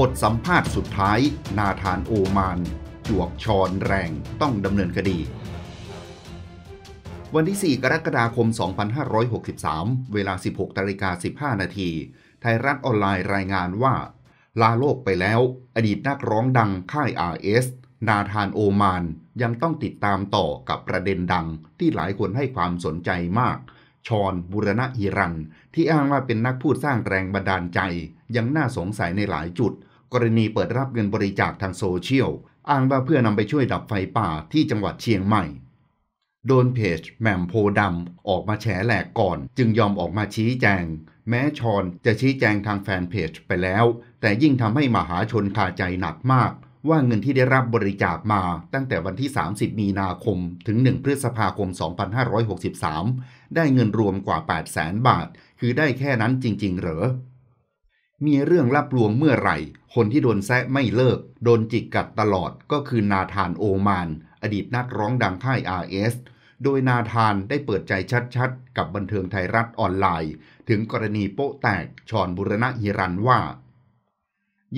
บทสัมภาษณ์สุดท้าย นาธานโอมาน จวกชอนแรงต้องดำเนินคดี วันที่ 4 กรกฎาคม 2563 เวลา 16ตาิกา15นาที ไทยรัฐออนไลน์รายงานว่า ลาโลกไปแล้ว อดีตนักร้องดังค่าย RS นาธานโอมานยังต้องติดตามต่อกับประเด็นดังที่หลายคนให้ความสนใจมากชอนบุรณะอิรัน ที่อ้างว่าเป็นนักพูดสร้างแรงบันดาลใจยังน่าสงสัยในหลายจุด กรณีเปิดรับเงินบริจาคทางโซเชียล อ้างว่าเพื่อนำไปช่วยดับไฟป่าที่จังหวัดเชียงใหม่ โดนเพจแหม่มโพดำออกมาแฉแหลกก่อน จึงยอมออกมาชี้แจง แม้ชอนจะชี้แจงทางแฟนเพจไปแล้ว แต่ยิ่งทำให้มหาชนคาใจหนักมาก ว่าเงินที่ได้รับบริจาคมาตั้งแต่วันที่ 30 มีนาคมถึง 1 พฤษภาคม 2563ได้เงินรวมกว่า 8 0 0แสนบาท คือได้แค่นั้นจริง ๆ เหรอ มีเรื่องลับลวงเมื่อไหร่ คนที่โดนแซะไม่เลิก โดนจิกกัดตลอด ก็คือนาธานโอมาน อดีตนักร้องดังค่าย RS โดยนาธานได้เปิดใจชัดๆ กับบันเทิงไทยรัฐออนไลน์ ถึงกรณีโป๊ะแตกชอนบุรณะฮิรันว่า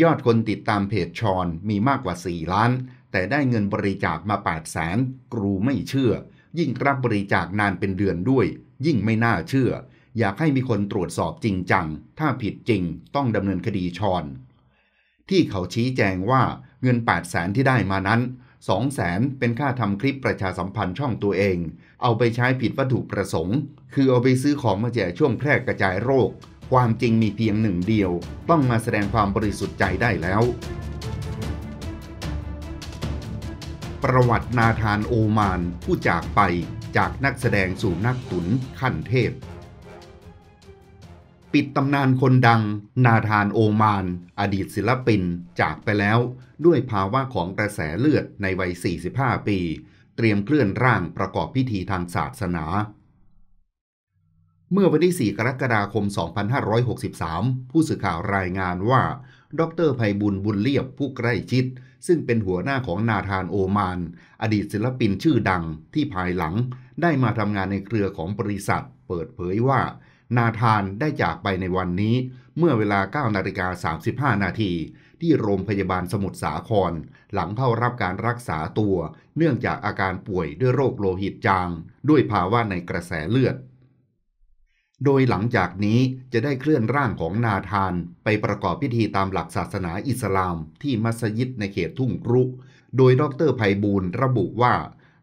ยอดคนติดตามเพจชอนมีมากกว่า 4 ล้าน แต่ได้เงินบริจาคมา 8 0 0แสนกรูไม่เชื่อยิ่งรับบริจาคนานเป็นเดือนด้วย ยิ่งไม่น่าเชื่อ อยากให้มีคนตรวจสอบจริงจังถ้าผิดจริงต้องดำเนินคดีชอนที่เขาชี้แจงว่าเงิน8 0 0แสนที่ได้มานั้น2 0 0แสนเป็นค่าทำคลิปประชาสัมพันธ์ช่องตัวเอง เอาไปใช้ผิดวัตถุประสงค์คือเอาไปซื้อของมาแจกช่วงแพร่กระจายโรค ความจริงมีเพียงหนึ่งเดียว ต้องมาแสดงความบริสุทธิ์ใจได้แล้วประวัติ นาธานโอมานผู้จากไปจากนักแสดงสู่นักตุน ขั้นเทพ ปิดตำนานคนดัง นาธานโอมาน อดีตศิลปินจากไปแล้วด้วยภาวะของกระแสเลือดในวัย 45 ปี เตรียมเคลื่อนร่างประกอบพิธีทางศาสนา เมื่อวันที่ 4 กรกฎาคม 2563 ผู้สื่อข่าวรายงานว่าดรไพบุญบุญเลียบผู้ใกล้ชิดซึ่งเป็นหัวหน้าของนาธานโอมาน อดีตศิลปินชื่อดังที่ภายหลัง ได้มาทำงานในเครือของบริษัท เปิดเผยว่า นาธานได้จากไปในวันนี้ เมื่อเวลา9นาฬิกา35 นาที ที่โรงพยาบาลสมุทรสาคร หลังเข้ารับการรักษาตัวเนื่องจากอาการป่วยด้วยโรคโลหิตจาง ด้วยภาวะในกระแสเลือดโดยหลังจากนี้จะได้เคลื่อนร่างของนาธานไปประกอบพิธีตามหลักศาสนาอิสลาม ที่มัสยิดในเขตทุ่งรุก โดยดรไพบูลระบุว่า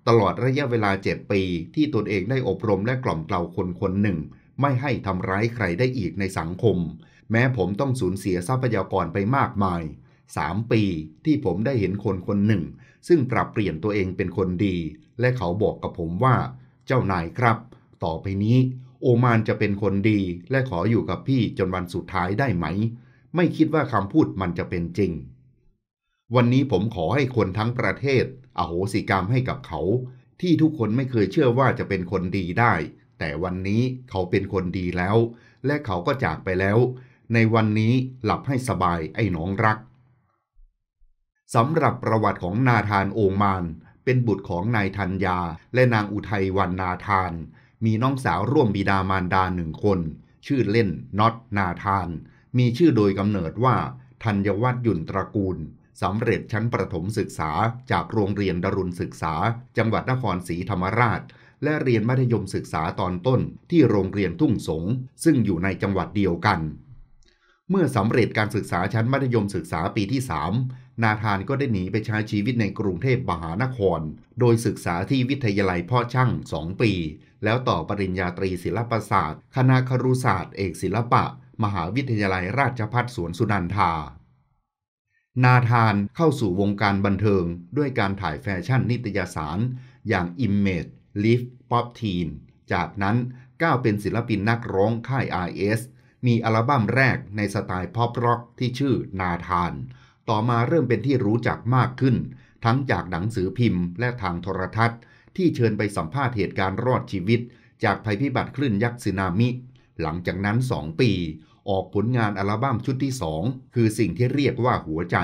ตลอดระยะเวลาเจ็ดปีที่ตนเองได้อบรมและกล่อมเกลาคนคนหนึ่ง ไม่ให้ทำร้ายใครได้อีกในสังคม แม้ผมต้องสูญเสียทรัพยากรไปมากมาย 3 ปีที่ผมได้เห็นคนคนหนึ่ง ซึ่งปรับเปลี่ยนตัวเองเป็นคนดี และเขาบอกกับผมว่า เจ้านายครับ ต่อไปนี้โอมานจะเป็นคนดีและขออยู่กับพี่จนวันสุดท้ายได้ไหม ไม่คิดว่าคำพูดมันจะเป็นจริง วันนี้ผมขอให้คนทั้งประเทศ อโหสิกรรมให้กับเขา ที่ทุกคนไม่เคยเชื่อว่าจะเป็นคนดีได้ แต่วันนี้เขาเป็นคนดีแล้ว และเขาก็จากไปแล้ว ในวันนี้หลับให้สบายไอ้น้องรักสำหรับประวัติของนาธานโอมาน เป็นบุตรของนายธัญญาและนางอุทัยวันนาธานมีน้องสาวร่วมบิดามารดาหนึ่งคน ชื่อเล่นน็อต นาธาน มีชื่อโดยกำเนิดว่าธัญวัฒน์ยุนตระกูลสำเร็จชั้นประถมศึกษาจากโรงเรียนดรุณศึกษา จังหวัดนครศรีธรรมราช และเรียนมัธยมศึกษาตอนต้นที่โรงเรียนทุ่งสงซึ่งอยู่ในจังหวัดเดียวกัน เมื่อสำเร็จการศึกษาชั้นมัธยมศึกษาปีที่3นาธานก็ได้หนีไปใช้ชีวิตในกรุงเทพมหานคร โดยศึกษาที่วิทยาลัยพ่อช่าง2ปีแล้วต่อปริญญาตรีศิลปศาสตร์ คณะครุศาสตร์เอกศิลปะ มหาวิทยาลัยราชภัฏสวนสุนันทา นาธานเข้าสู่วงการบันเทิง ด้วยการถ่ายแฟชั่นนิตยสาร อย่าง Image, l i v t Pop Teen จากนั้นก้าวเป็นศิลปินนักร้องค่ายอ s มีอัลบั้มแรกในสไตล์พอปร็อกที่ชื่อนาธาน ต่อมาเริ่มเป็นที่รู้จักมากขึ้น ทั้งจากหนังสือพิมพ์ และทางโทรทัศน์ที่เชิญไปสัมภาษณ์เหตุการณ์รอดชีวิต จากภัยพิบัติคลื่นยักษ์สึนามิ หลังจากนั้น 2 ปี ออกผลงานอัลบั้มชุดที่ 2 คือสิ่งที่เรียกว่าหัวใจ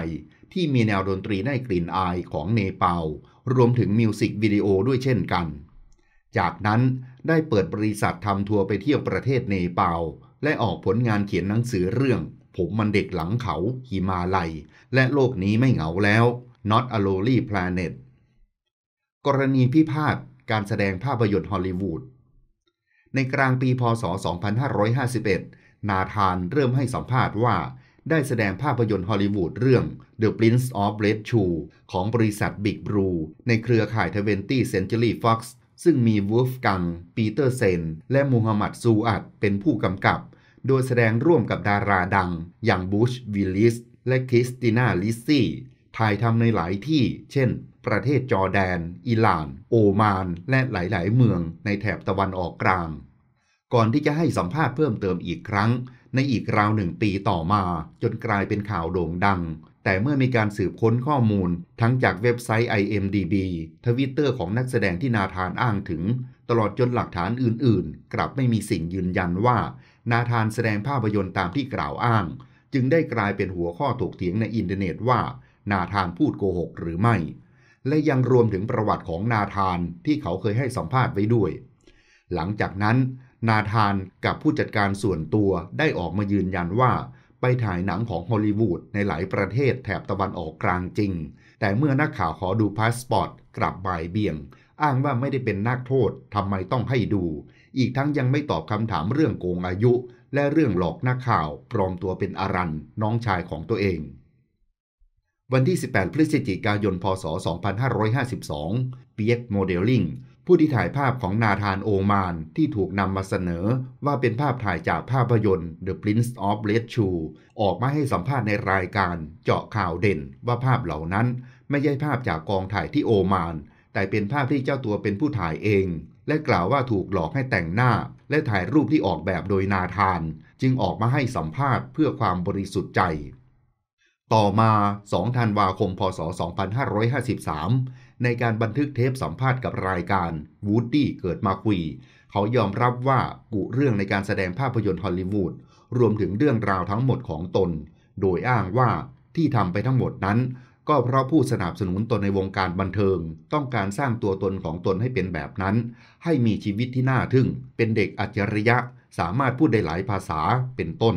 ที่มีแนวดนตรีได้กลิ่นอายของเนเปาลรวมถึงมิวสิกวิดีโอด้วยเช่นกัน จากนั้นได้เปิดบริษัททำทัวร์ไปเที่ยวประเทศเนเปาลและออกผลงานเขียนหนังสือเรื่อง ผมมันเด็กหลังเขาหิมาลัยและโลกนี้ไม่เหงาแล้ว Not a Lonely Planet กรณีพิพาทการแสดงภาพยนตร์ฮอลลีวูด ในกลางปีพศ 2551 นาธานเริ่มให้สัมภาษณ์ว่า ได้แสดงภาพยนตร์ฮอลลีวูดเรื่อง The Prince of Red Shoe ของบริษัท Big Blue ในเครือข่าย 20th Century Fox ซึ่งมีวูฟกังปีเตอร์เซนและมูฮัมหมัดซูอัดเป็นผู้กำกับ โดยแสดงร่วมกับดาราดังอย่างบูชวิลลิสและคริสติน่าลิซซี่ถ่ายทำในหลายที่เช่นประเทศจอร์แดน อิหร่าน โอมาน และหลาย ๆ เมือง ในแถบตะวันออกกลาง ก่อนที่จะให้สัมภาษณ์เพิ่มเติมอีกครั้ง ในอีกราวหนึ่งปีต่อมา จนกลายเป็นข่าวโด่งดัง แต่เมื่อมีการสืบค้นข้อมูลทั้งจากเว็บไซต์ IMDB ทวิตเตอร์ของนักแสดงที่นาธานอ้างถึง ตลอดจนหลักฐานอื่น ๆ กลับไม่มีสิ่งยืนยันว่า นาธานแสดงภาพยนตร์ตามที่กล่าวอ้าง จึงได้กลายเป็นหัวข้อถกเถียงในอินเทอร์เน็ตว่า นาธานพูดโกหกหรือไม่และยังรวมถึงประวัติของนาธานที่เขาเคยให้สัมภาษณ์ไว้ด้วย หลังจากนั้น นาธานกับผู้จัดการส่วนตัวได้ออกมายืนยันว่า ไปถ่ายหนังของฮอลลีวูดในหลายประเทศแถบตะวันออกกลางจริง แต่เมื่อนักข่าวขอดูพาสปอร์ตกลับบ่ายเบี่ยง อ้างว่าไม่ได้เป็นนักโทษทำไมต้องให้ดู อีกทั้งยังไม่ตอบคำถามเรื่องโกงอายุ และเรื่องหลอกนักข่าวปลอมตัวเป็นอารันน้องชายของตัวเองวันที่ 18พฤศจิกายน พศ 2552เปียกโมเดลลิ่งผู้ที่ถ่ายภาพของนาธานโอมานที่ถูกนำมาเสนอ ว่าเป็นภาพถ่ายจากภาพยนตร์ The Prince of Red Shoe ออกมาให้สัมภาษณ์ในรายการ เจาะข่าวเด่น ว่าภาพเหล่านั้นไม่ใช่ภาพจากกองถ่ายที่โอมาน แต่เป็นภาพที่เจ้าตัวเป็นผู้ถ่ายเอง และกล่าวว่าถูกหลอกให้แต่งหน้า และถ่ายรูปที่ออกแบบโดยนาธาน จึงออกมาให้สัมภาษณ์เพื่อความบริสุทธิ์ใจต่อมา2ธันวาคม พศ2553 ในการบันทึกเทปสัมภาษณ์กับรายการวูดดี้เกิดมาคุยเขายอมรับว่ากุเรื่องในการแสดงภาพยนตร์ฮอลลีวูด รวมถึงเรื่องราวทั้งหมดของตน โดยอ้างว่าที่ทำไปทั้งหมดนั้น ก็เพราะผู้สนับสนุนตนในวงการบันเทิง ต้องการสร้างตัวตนของตนให้เป็นแบบนั้น ให้มีชีวิตที่น่าทึ่ง เป็นเด็กอัจฉริยะ สามารถพูดได้หลายภาษา เป็นต้น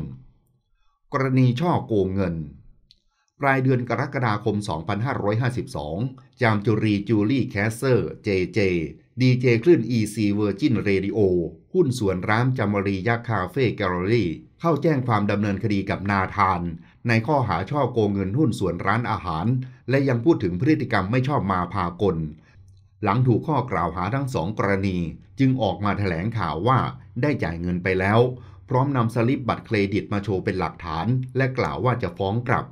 กรณีช่อโกงเงินรายเดือนกรกฎาคม 2552 จามจุรี จูลี่ แคสเซอร์เจเจ ดีเจคลื่น EC Virgin Radio หุ้นส่วนร้านจามรียาคาเฟ่แกลเลอรี่ เข้าแจ้งความดำเนินคดีกับนาธาน ในข้อหาช่อโกงเงินหุ้นส่วนร้านอาหาร และยังพูดถึงพฤติกรรมไม่ชอบมาพากล หลังถูกข้อกล่าวหาทั้งสองกรณี จึงออกมาแถลงข่าวว่า ได้จ่ายเงินไปแล้ว พร้อมนำสลิปบัตรเครดิตมาโชว์เป็นหลักฐาน และกล่าวว่าจะฟ้องกลับ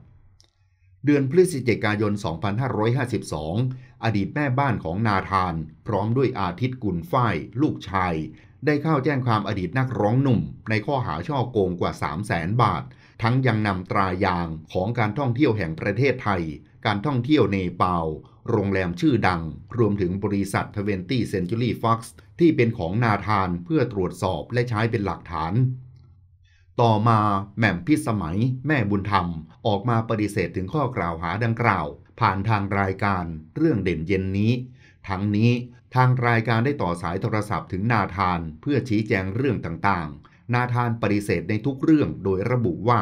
เดือนพฤศจิกายน 2552 อดีตแม่บ้านของนาธาน พร้อมด้วยอาทิตย์กุลฝ้ายลูกชาย ได้เข้าแจ้งความอดีตนักร้องหนุ่มในข้อหาช่อโกงกว่า 3 0 0แสนบาท ทั้งยังนำตรายางของการท่องเที่ยวแห่งประเทศไทย การท่องเที่ยวเนเปาลโรงแรมชื่อดังรวมถึงบริษัท20 Century Fox ที่เป็นของนาธานเพื่อตรวจสอบและใช้เป็นหลักฐานต่อมาแหม่มพิสมัย แม่บุญธรรม ออกมาปฏิเสธถึงข้อกล่าวหาดังกล่าว ผ่านทางรายการเรื่องเด่นเย็นนี้ ทั้งนี้ทางรายการได้ต่อสายโทรศัพท์ถึงนาธานเพื่อชี้แจงเรื่องต่างๆ นาธานปฏิเสธในทุกเรื่องโดยระบุว่า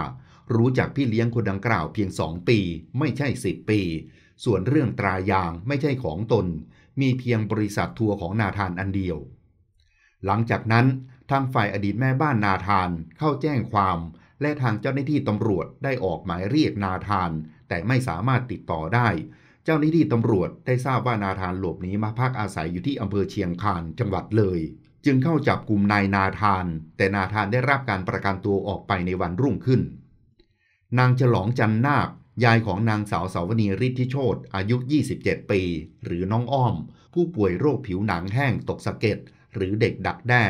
รู้จักพี่เลี้ยงคนดังกล่าวเพียงสองปี ไม่ใช่สิบปี ส่วนเรื่องตรายางไม่ใช่ของตน มีเพียงบริษัททัวร์ของนาธานอันเดียว หลังจากนั้นทางฝ่ายอดีตแม่บ้านนาธานเข้าแจ้งความ และทางเจ้าหน้าที่ตำรวจได้ออกหมายเรียกนาธาน แต่ไม่สามารถติดต่อได้ เจ้าหน้าที่ตำรวจได้ทราบว่านาธานหลบหนีมาพักอาศัยอยู่ที่อำเภอเชียงคานจังหวัดเลย จึงเข้าจับกลุ่มนายนาธาน แต่นาธานได้รับการประกันตัวออกไปในวันรุ่งขึ้น นางฉลองจันนาคยายของนางสาวสาวนีฤทธิโชตอายุ 27 ปี หรือน้องอ้อม ผู้ป่วยโรคผิวหนังแห้งตกสะเก็ดหรือเด็กดักแด้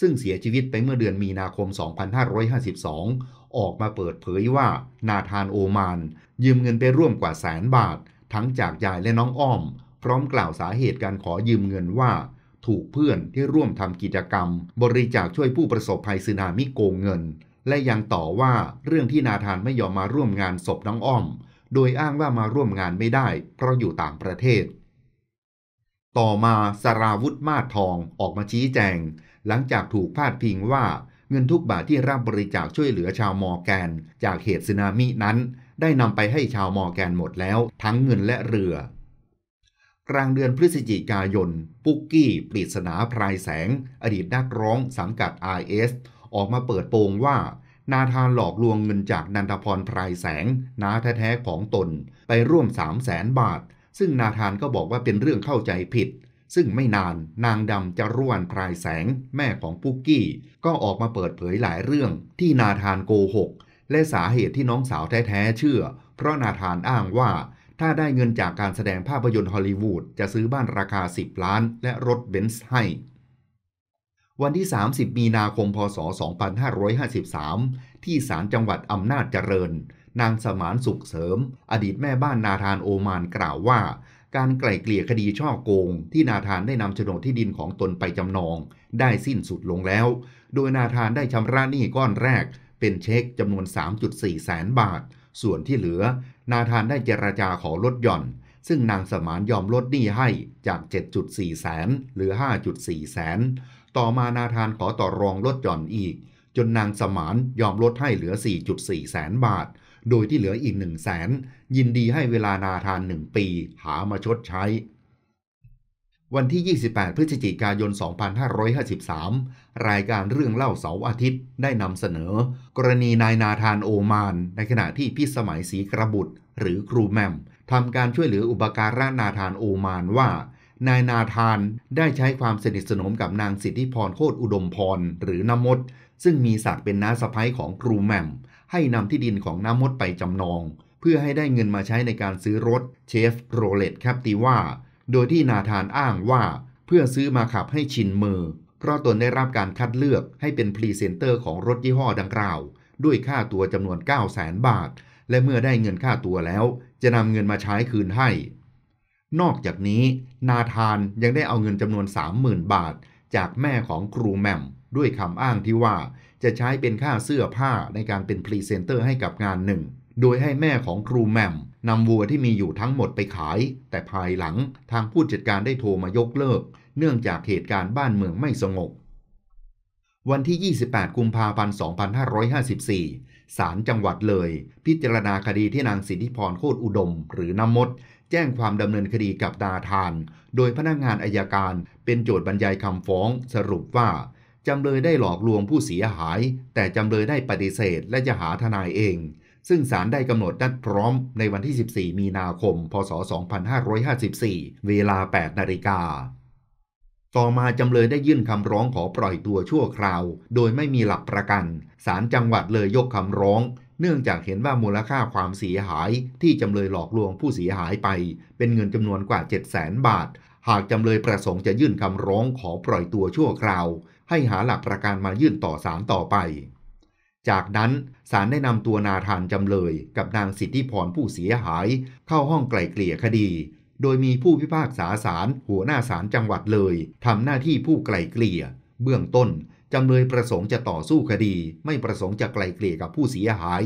ซึ่งเสียชีวิตไปเมื่อเดือนมีนาคม 2552 ออกมาเปิดเผยว่า นาธานโอมานยืมเงินไปร่วมกว่าแสนบาท ทั้งจากยายและน้องอ้อม พร้อมกล่าวสาเหตุการขอยืมเงินว่า ถูกเพื่อนที่ร่วมทำกิจกรรม บริจาคช่วยผู้ประสบภัยสึนามิโกงเงิน และยังต่อว่าเรื่องที่นาธานไม่ยอมมาร่วมงานศพน้องอ้อม โดยอ้างว่ามาร่วมงานไม่ได้ เพราะอยู่ต่างประเทศ ต่อมาสราวุธมาทองออกมาชี้แจงหลังจากถูกพาดพิงว่า เงินทุกบาทที่รับบริจาคช่วยเหลือชาวมอแกน จากเหตุสึนามินั้น ได้นำไปให้ชาวมอแกนหมดแล้ว ทั้งเงินและเรือ กลางเดือนพฤศจิกายน ปุกกี้ ปริศนาพรายแสง อดีตนักร้องสังกัด i อออกมาเปิดโปงว่า นาธานหลอกลวงเงินจากนันทพรพรายแสงน้าแท้ๆของตนไปร่วม 3 0 0แสนบาท ซึ่งนาธานก็บอกว่าเป็นเรื่องเข้าใจผิดซึ่งไม่นานนางดำจะรวนพรายแสง แม่ของปุกกี้ก็ออกมาเปิดเผยหลายเรื่องที่นาธานโกหกและสาเหตุที่น้องสาวแท้ ๆ เชื่อ เพราะนาธานอ้างว่า ถ้าได้เงินจากการแสดงภาพยนตร์ฮอลลีวูดจะซื้อบ้านราคา 10 ล้านและรถเบนซ์ให้ วันที่ 30 มีนาคมพศ 2553 ที่ศาลจังหวัดอำนาจเจริญ นางสมานสุขเสริม อดีตแม่บ้านนาธานโอมานกล่าวว่าการไกล่เกลี่ยคดีช่อโกงที่นาธานได้นำโฉนดที่ดินของตนไปจำนอง ได้สิ้นสุดลงแล้ว โดยนาธานได้ชำระหนี้ก้อนแรกเป็นเช็คจำนวน 3.4 แสนบาท ส่วนที่เหลือนาธานได้เจราจาขอลดหย่อน ซึ่งนางสมานยอมลดหนี้ให้จาก 7.4 แสนหรือ 5.4 แสน ต่อมานาธานขอต่อรองลดหย่อนอีกจนนางสมานยอมลดให้เหลือ 4.4 แสนบาทโดยที่เหลืออีกหนึ่งแสนยินดีให้เวลานาทานหนึ่งปี หามาชดใช้ วันที่ 28พฤศจิกายน 2553 รายการเรื่องเล่าเสาอาทิตย์ได้นำเสนอ กรณีนายนาธานโอมาน ในขณะที่พิสมัยศรีกระบุตร หรือครูแมมทำการช่วยเหลืออุปการะนาธานโอมานว่านายนาธานได้ใช้ความสนิทสนมกับนางสิทธิพรโคตรอุดมพร หรือน้ำมดซึ่งมีศักดิ์เป็นน้าสะพ้ยของครูแหม่มให้นำที่ดินของน้ำมดไปจำนอง เพื่อให้ได้เงินมาใช้ในการซื้อรถเชฟโรเลตแคปติว่าโดยที่นาธานอ้างว่าเพื่อซื้อมาขับให้ชินมือ เพราะตนได้รับการคัดเลือกให้เป็นพรีเซนเตอร์ของรถยี่ห้อดังกล่าว ด้วยค่าตัวจำนวน 9 0 0แสนบาท และเมื่อได้เงินค่าตัวแล้ว จะนำเงินมาใช้คืนให้ นอกจากนี้นาธานยังได้เอาเงินจำนวน 30,000 บาทจากแม่ของครูแม่มด้วยคำอ้างที่ว่าจะใช้เป็นค่าเสื้อผ้าในการเป็นพรีเซนเตอร์ให้กับงานหนึ่ง โดยให้แม่ของครูแม่มนำวัวที่มีอยู่ทั้งหมดไปขาย แต่ภายหลังทางผู้จัดการได้โทรมายกเลิก เนื่องจากเหตุการณ์บ้านเมืองไม่สงบวันที่ 28 กุมภาพันธ์2554ศาลจังหวัดเลย พิจารณาคดีที่นางสิทธิพรโคตรอุดม หรือน้ำมดแจ้งความดำเนินคดีกับดาทาน โดยพนักงานอายการเป็นโจทย์บรรยายคำฟ้องสรุปว่าจำเลยได้หลอกลวงผู้เสียหาย แต่จำเลยได้ปฏิเสธและจะหาทนายเอง ซึ่งศาลได้กำหนดนัดพร้อมในวันที่ 14มีนาคมพศ2554 เวลา 8นาฬิกาต่อมาจำเลยได้ยื่นคำร้องขอปล่อยตัวชั่วคราว โดยไม่มีหลักประกันศาลจังหวัดเลยยกคำร้องเนื่องจากเห็นว่ามูลค่าความเสียหายที่จำเลยหลอกลวงผู้เสียหายไป เป็นเงินจำนวนกว่า7 0 0 0 0 บาท หากจำเลยประสงค์จะยื่นคำร้องขอปล่อยตัวชั่วคราว ให้หาหลักประกันมายื่นต่อศาลต่อไป จากนั้นศาลได้นำตัวนาธานจำเลยกับนางสิทธิพรผู้เสียหายเข้าห้องไกล่เกลี่ยคดี โดยมีผู้พิพากษาศาลหัวหน้าศาลจังหวัดเลยทำหน้าที่ผู้ไกล่เกลี่ยเบื้องต้นจำเลยประสงค์จะต่อสู้คดี ไม่ประสงค์จะไกลเกลี่ยกับผู้เสียหาย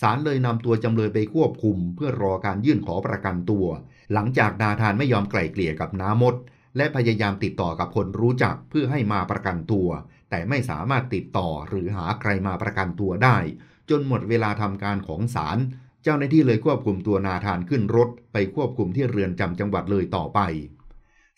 ศาลเลยนำตัวจำเลยไปควบคุมเพื่อรอการยื่นขอประกันตัว หลังจากนาธานไม่ยอมไกลเกลี่ยกับน้ามดและพยายามติดต่อกับคนรู้จักเพื่อให้มาประกันตัว แต่ไม่สามารถติดต่อหรือหาใครมาประกันตัวได้ จนหมดเวลาทำการของศาลเจ้าหน้าที่เลยควบคุมตัวนาธานขึ้นรถไปควบคุมที่เรือนจำจังหวัดเลยต่อไป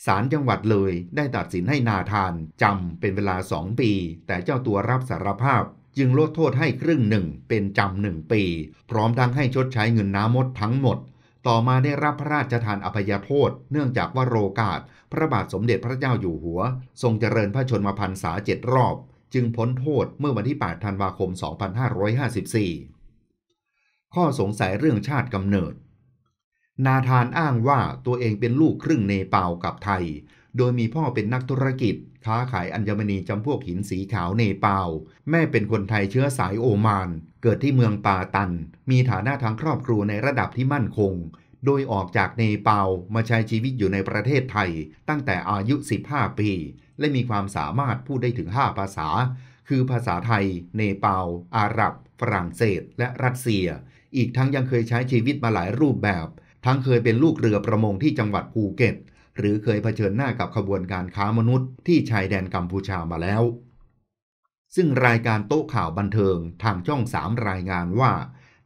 ศาลจังหวัดเลยได้ตัดสินให้นาธาน จำเป็นเวลาสองปี แต่เจ้าตัวรับสารภาพจึงลดโทษให้ครึ่งหนึ่ง เป็นจำหนึ่งปี พร้อมทั้งให้ชดใช้เงินน้ำมดทั้งหมด ต่อมาได้รับพระราชทานอภัยโทษ เนื่องจากว่าโรกาสพระบาทสมเด็จพระเจ้าอยู่หัว ทรงเจริญพระชนมพรรษาเจ็ดรอบ จึงพ้นโทษ เมื่อวันที่8ธันวาคม 2554 ข้อสงสัยเรื่องชาติกำเนิดนาธานอ้างว่าตัวเองเป็นลูกครึ่งเนปาลกับไทย โดยมีพ่อเป็นนักธุรกิจค้าขายอัญมณีจำพวกหินสีขาวเนปาลแม่เป็นคนไทยเชื้อสายโอมาน เกิดที่เมืองปาตัน มีฐานะทางครอบครัวในระดับที่มั่นคง โดยออกจากเนปาลมาใช้ชีวิตอยู่ในประเทศไทยตั้งแต่อายุ 15 ปี และมีความสามารถพูดได้ถึง5ภาษา คือภาษาไทย เนปาลอาหรับ ฝรั่งเศส และรัสเซีย อีกทั้งยังเคยใช้ชีวิตมาหลายรูปแบบทั้งเคยเป็นลูกเรือประมงที่จังหวัดภูเก็ต หรือเคยเผชิญหน้ากับขบวนการค้ามนุษย์ ที่ชายแดนกัมพูชามาแล้ว ซึ่งรายการโต๊ะข่าวบันเทิง ทางช่องสามรายงานว่า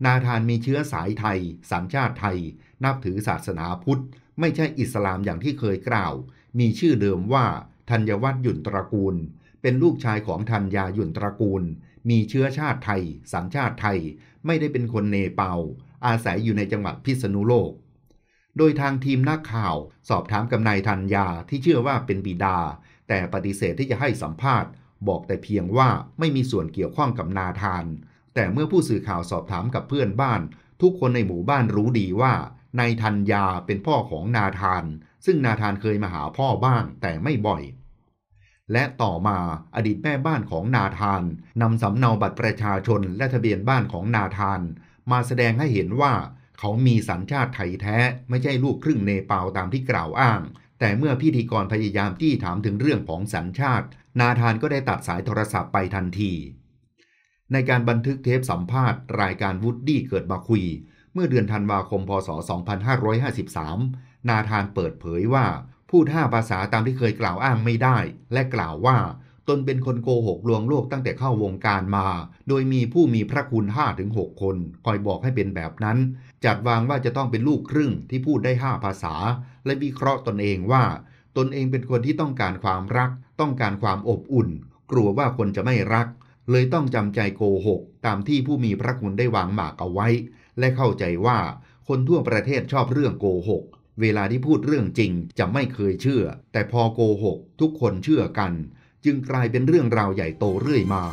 นาธานมีเชื้อสายไทย สัญชาติไทย นับถือศาสนาพุทธ ไม่ใช่อิสลามอย่างที่เคยกล่าว มีชื่อเดิมว่าธัญวัฒน์หยุ่นตระกูล เป็นลูกชายของธัญญาหยุ่นตระกูล มีเชื้อชาติไทย สัญชาติไทย ไม่ได้เป็นคนเนเปาลอาศัยอยู่ในจังหวัดพิษณุโลกโดยทางทีมนักข่าว สอบถามกับนายธัญญาที่เชื่อว่าเป็นบิดา แต่ปฏิเสธที่จะให้สัมภาษณ์ บอกแต่เพียงว่าไม่มีส่วนเกี่ยวข้องกับนาธาน แต่เมื่อผู้สื่อข่าวสอบถามกับเพื่อนบ้าน ทุกคนในหมู่บ้านรู้ดีว่านายธัญญาเป็นพ่อของนาธาน ซึ่งนาธานเคยมาหาพ่อบ้างแต่ไม่บ่อย และต่อมาอดีตแม่บ้านของนาธานนำสำเนาบัตรประชาชนและทะเบียนบ้านของนาธาน มาแสดงให้เห็นว่าเขามีสัญชาติไทยแท้ไม่ใช่ลูกครึ่งเนปาลตามที่กล่าวอ้าง แต่เมื่อพิธีกรพยายามที่ถามถึงเรื่องของสัญชาติ นาธานก็ได้ตัดสายโทรศัพท์ไปทันที ในการบันทึกเทปสัมภาษณ์รายการวูดดี้เกิดมาคุย เมื่อเดือนธันวาคมพศ 2553 นาธานเปิดเผยว่าพูดห้าภาษาตามที่เคยกล่าวอ้างไม่ได้และกล่าวว่าตนเป็นคนโกหกลวงโลกตั้งแต่เข้าวงการมา โดยมีผู้มีพระคุณ5ถึง6คน คอยบอกให้เป็นแบบนั้น จัดวางว่าจะต้องเป็นลูกครึ่งที่พูดได้ 5 ภาษา และวิเคราะห์ตนเองว่า ตนเองเป็นคนที่ต้องการความรัก ต้องการความอบอุ่น กลัวว่าคนจะไม่รัก เลยต้องจำใจโกหก ตามที่ผู้มีพระคุณได้วางหมากเอาไว้ และเข้าใจว่าคนทั่วประเทศชอบเรื่องโกหก เวลาที่พูดเรื่องจริงจะไม่เคยเชื่อ แต่พอโกหกทุกคนเชื่อกันจึงกลายเป็นเรื่องราวใหญ่โตเรื่อยมา